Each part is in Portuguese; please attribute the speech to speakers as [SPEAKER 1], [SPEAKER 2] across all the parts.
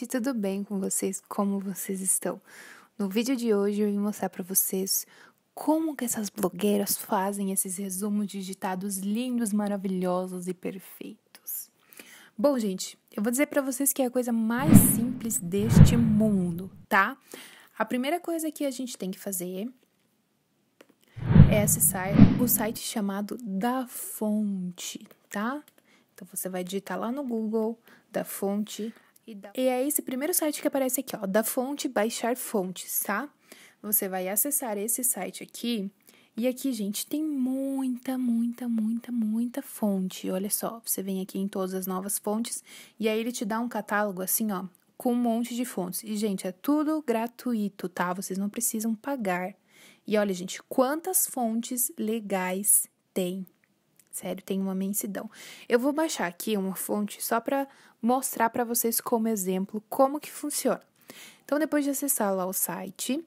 [SPEAKER 1] gente, tudo bem com vocês? Como vocês estão? No vídeo de hoje eu vim mostrar para vocês como que essas blogueiras fazem esses resumos de ditados lindos, maravilhosos e perfeitos. Bom, gente, eu vou dizer para vocês que é a coisa mais simples deste mundo, tá? A primeira coisa que a gente tem que fazer é acessar o site chamado da fonte, tá? Então você vai digitar lá no Google da fonte e dá. E é esse primeiro site que aparece aqui, ó, da fonte baixar fontes, tá? Você vai acessar esse site aqui. E aqui, gente, tem muita, muita, muita, muita fonte. Olha só, você vem aqui em todas as novas fontes e aí ele te dá um catálogo assim, ó, com um monte de fontes. E, gente, é tudo gratuito, tá? Vocês não precisam pagar. E olha, gente, quantas fontes legais tem. Sério, tem uma mensidão. Eu vou baixar aqui uma fonte só para mostrar para vocês como exemplo como que funciona. Então, depois de acessar lá o site,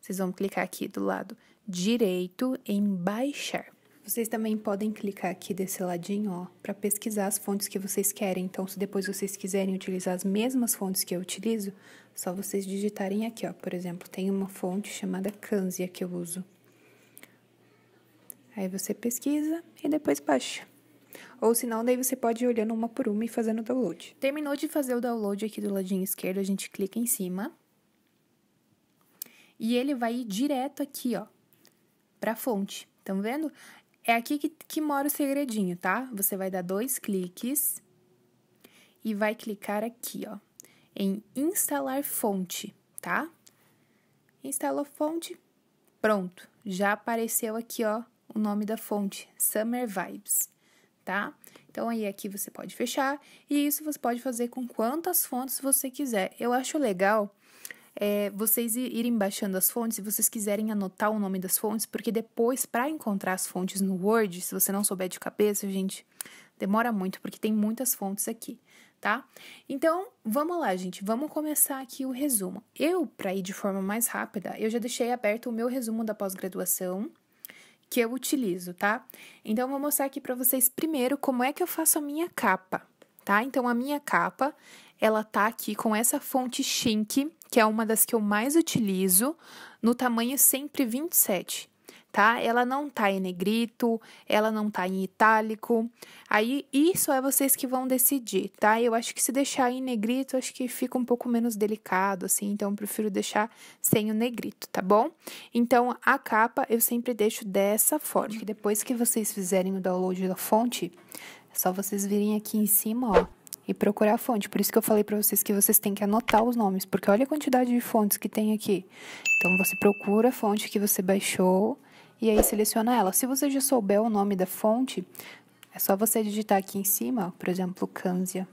[SPEAKER 1] vocês vão clicar aqui do lado direito em baixar. Vocês também podem clicar aqui desse ladinho, ó, para pesquisar as fontes que vocês querem. Então, se depois vocês quiserem utilizar as mesmas fontes que eu utilizo, só vocês digitarem aqui, ó. Por exemplo, tem uma fonte chamada Kanzia que eu uso. Aí você pesquisa e depois baixa. Ou se não, daí você pode ir olhando uma por uma e fazendo o download. Terminou de fazer o download aqui do ladinho esquerdo, a gente clica em cima. E ele vai ir direto aqui, ó, pra fonte. Estão vendo? É aqui que, que mora o segredinho, tá? Você vai dar dois cliques e vai clicar aqui, ó, em instalar fonte, tá? Instalou fonte, pronto. Já apareceu aqui, ó, o nome da fonte, Summer Vibes, tá? Então aí aqui você pode fechar e isso você pode fazer com quantas fontes você quiser. Eu acho legal é, vocês irem baixando as fontes, se vocês quiserem anotar o nome das fontes, porque depois para encontrar as fontes no Word, se você não souber de cabeça, gente, demora muito porque tem muitas fontes aqui tá? Então, vamos lá, gente, vamos começar aqui o resumo. Eu, para ir de forma mais rápida, eu já deixei aberto o meu resumo da pós-graduação, que eu utilizo, tá? Então, eu vou mostrar aqui para vocês primeiro como é que eu faço a minha capa, tá? Então, a minha capa, ela tá aqui com essa fonte Chink, que é uma das que eu mais utilizo, no tamanho sempre 27 tá? Ela não tá em negrito, ela não tá em itálico. Aí isso é vocês que vão decidir, tá? Eu acho que se deixar em negrito, acho que fica um pouco menos delicado, assim, então eu prefiro deixar sem o negrito, tá bom? Então a capa eu sempre deixo dessa forma, que depois que vocês fizerem o download da fonte, é só vocês virem aqui em cima, ó, e procurar a fonte. Por isso que eu falei para vocês que vocês têm que anotar os nomes, porque olha a quantidade de fontes que tem aqui. Então você procura a fonte que você baixou e aí seleciona ela. Se você já souber o nome da fonte, é só você digitar aqui em cima, por exemplo, Cansia.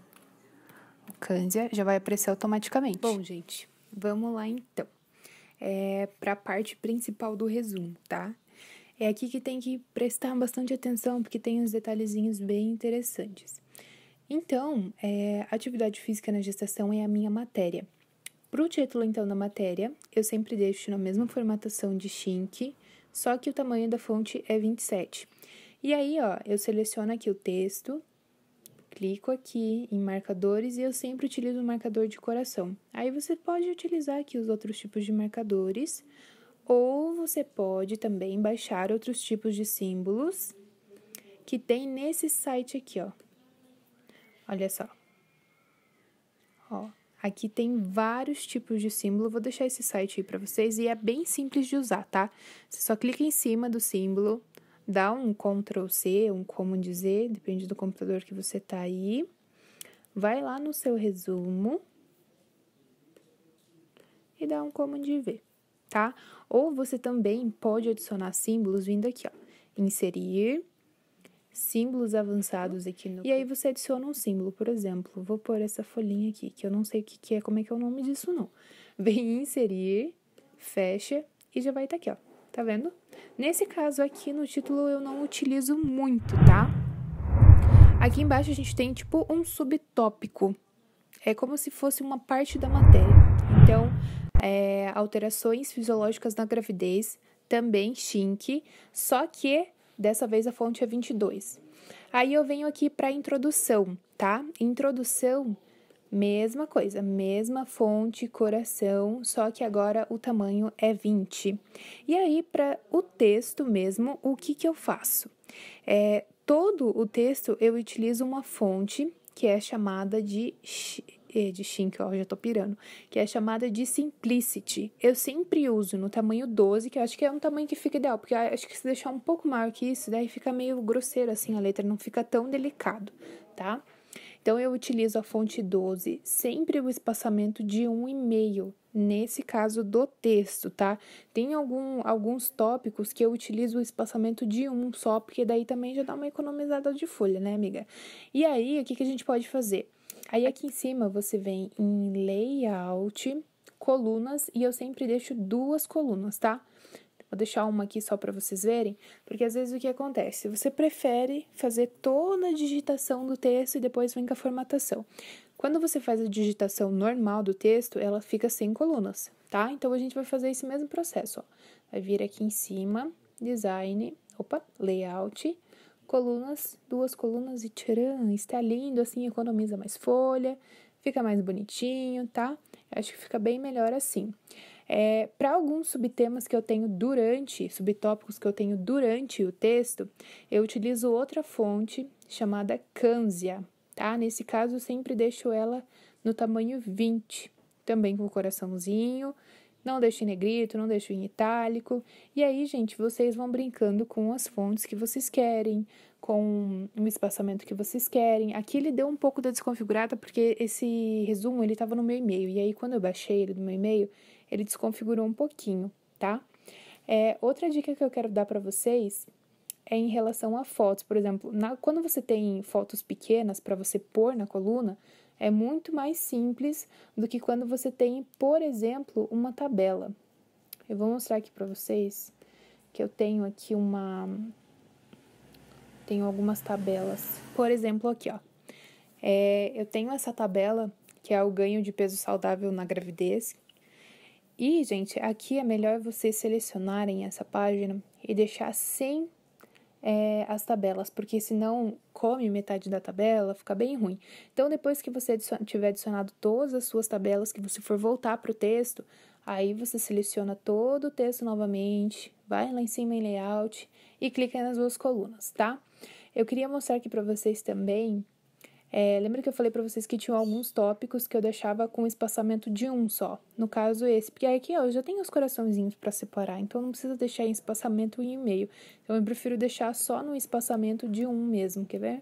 [SPEAKER 1] O Cansia já vai aparecer automaticamente. Bom, gente, vamos lá então. É para a parte principal do resumo, tá? É aqui que tem que prestar bastante atenção, porque tem uns detalhezinhos bem interessantes. Então, é, atividade física na gestação é a minha matéria. Para o título, então, da matéria, eu sempre deixo na mesma formatação de Chink, só que o tamanho da fonte é 27. E aí, ó, eu seleciono aqui o texto, clico aqui em marcadores e eu sempre utilizo o marcador de coração. Aí você pode utilizar aqui os outros tipos de marcadores, ou você pode também baixar outros tipos de símbolos que tem nesse site aqui, ó. Olha só. Ó, Aqui tem vários tipos de símbolo. Vou deixar esse site aí para vocês e é bem simples de usar, tá? Você só clica em cima do símbolo, dá um Ctrl C, um como dizer, depende do computador que você tá aí. Vai lá no seu resumo e dá um comando de V, tá? Ou você também pode adicionar símbolos vindo aqui, ó, inserir símbolos avançados uhum. aqui no. E aí você adiciona um símbolo, por exemplo, vou pôr essa folhinha aqui, que eu não sei o que, que é, como é que é o nome disso, não. Vem inserir, fecha e já vai estar tá aqui, ó. Tá vendo? Nesse caso aqui no título eu não utilizo muito, tá? Aqui embaixo a gente tem tipo um subtópico. É como se fosse uma parte da matéria. Então, é, alterações fisiológicas na gravidez, também chink, só que Dessa vez a fonte é 22. Aí eu venho aqui para a introdução, tá? Introdução, mesma coisa, mesma fonte, coração, só que agora o tamanho é 20. E aí, para o texto mesmo, o que, que eu faço? É, todo o texto eu utilizo uma fonte que é chamada de de Shink, ó, já tô pirando, que é chamada de Simplicity. Eu sempre uso no tamanho 12, que eu acho que é um tamanho que fica ideal, porque ah, acho que se deixar um pouco maior que isso, daí fica meio grosseiro assim a letra, não fica tão delicado, tá? Então eu utilizo a fonte 12, sempre o espaçamento de 1,5, nesse caso do texto, tá? Tem algum, alguns tópicos que eu utilizo o espaçamento de um só, porque daí também já dá uma economizada de folha, né, amiga? E aí, o que, que a gente pode fazer? Aí aqui em cima você vem em layout, colunas e eu sempre deixo duas colunas, tá? Vou deixar uma aqui só para vocês verem, porque às vezes o que acontece? Você prefere fazer toda a digitação do texto e depois vem com a formatação. Quando você faz a digitação normal do texto, ela fica sem colunas, tá? Então a gente vai fazer esse mesmo processo, ó. Vai vir aqui em cima, design, opa, layout, colunas, duas colunas e tcharam, está lindo, assim economiza mais folha, fica mais bonitinho, tá? Acho que fica bem melhor assim. É, para alguns subtemas que eu tenho durante, subtópicos que eu tenho durante o texto, eu utilizo outra fonte chamada Kanzia, tá? Nesse caso, sempre deixo ela no tamanho 20, também com o coraçãozinho, não deixe em negrito, não deixe em itálico. E aí, gente, vocês vão brincando com as fontes que vocês querem, com um espaçamento que vocês querem. Aqui ele deu um pouco da desconfigurada porque esse resumo ele estava no meu e-mail. E aí, quando eu baixei ele do meu e-mail, ele desconfigurou um pouquinho, tá? É, outra dica que eu quero dar para vocês é em relação a fotos. Por exemplo, na, quando você tem fotos pequenas para você pôr na coluna, é muito mais simples do que quando você tem, por exemplo, uma tabela. Eu vou mostrar aqui para vocês que eu tenho aqui uma tenho algumas tabelas. Por exemplo, aqui, ó. É, eu tenho essa tabela que é o ganho de peso saudável na gravidez. E, gente, aqui é melhor vocês selecionarem essa página e deixar sem é, as tabelas, porque senão come metade da tabela, fica bem ruim. Então, depois que você adicion tiver adicionado todas as suas tabelas, que você for voltar para o texto, aí você seleciona todo o texto novamente, vai lá em cima em layout e clica nas duas colunas, tá? Eu queria mostrar aqui para vocês também é, lembra que eu falei para vocês que tinham alguns tópicos que eu deixava com espaçamento de um só. No caso esse, porque aqui ó, eu já tenho os coraçãozinhos para separar, então não precisa deixar em espaçamento um e meio. Então eu prefiro deixar só no espaçamento de um mesmo, quer ver?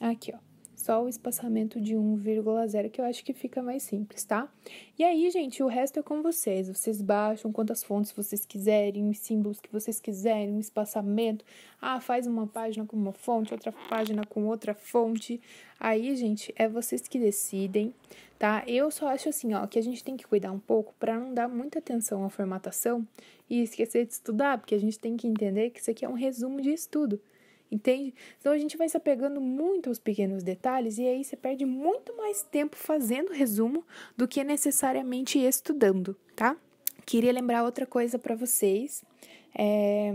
[SPEAKER 1] Aqui, ó só o espaçamento de 1,0, que eu acho que fica mais simples, tá? E aí, gente, o resto é com vocês. Vocês baixam quantas fontes vocês quiserem, os símbolos que vocês quiserem, um espaçamento. Ah, faz uma página com uma fonte, outra página com outra fonte. Aí, gente, é vocês que decidem, tá? Eu só acho assim, ó, que a gente tem que cuidar um pouco para não dar muita atenção à formatação e esquecer de estudar, porque a gente tem que entender que isso aqui é um resumo de estudo entende? Então a gente vai se apegando muito aos pequenos detalhes e aí você perde muito mais tempo fazendo resumo do que necessariamente estudando, tá? Queria lembrar outra coisa para vocês. É,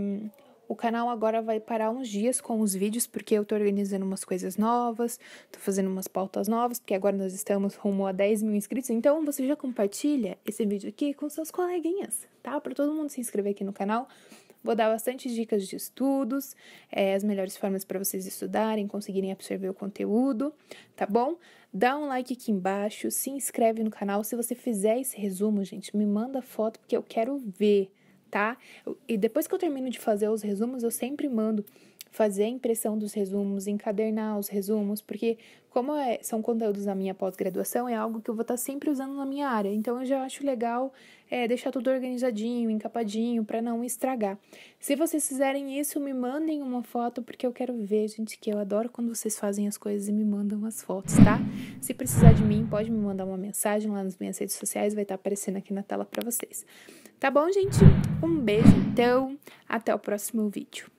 [SPEAKER 1] o canal agora vai parar uns dias com os vídeos, porque eu tô organizando umas coisas novas, tô fazendo umas pautas novas, porque agora nós estamos rumo a 10 mil inscritos. Então, você já compartilha esse vídeo aqui com seus coleguinhas, tá? Para todo mundo se inscrever aqui no canal Vou dar bastante dicas de estudos, é, as melhores formas para vocês estudarem, conseguirem absorver o conteúdo, tá bom? Dá um like aqui embaixo, se inscreve no canal. Se você fizer esse resumo, gente, me manda foto porque eu quero ver, tá? E depois que eu termino de fazer os resumos, eu sempre mando fazer a impressão dos resumos, encadernar os resumos, porque como é, são conteúdos da minha pós-graduação, é algo que eu vou estar tá sempre usando na minha área. Então eu já acho legal é, deixar tudo organizadinho, encapadinho, para não estragar. Se vocês fizerem isso, me mandem uma foto, porque eu quero ver, gente, que eu adoro quando vocês fazem as coisas e me mandam as fotos, tá? Se precisar de mim, pode me mandar uma mensagem lá nas minhas redes sociais, vai estar tá aparecendo aqui na tela para vocês. Tá bom, gente? Um beijo, então. Até o próximo vídeo.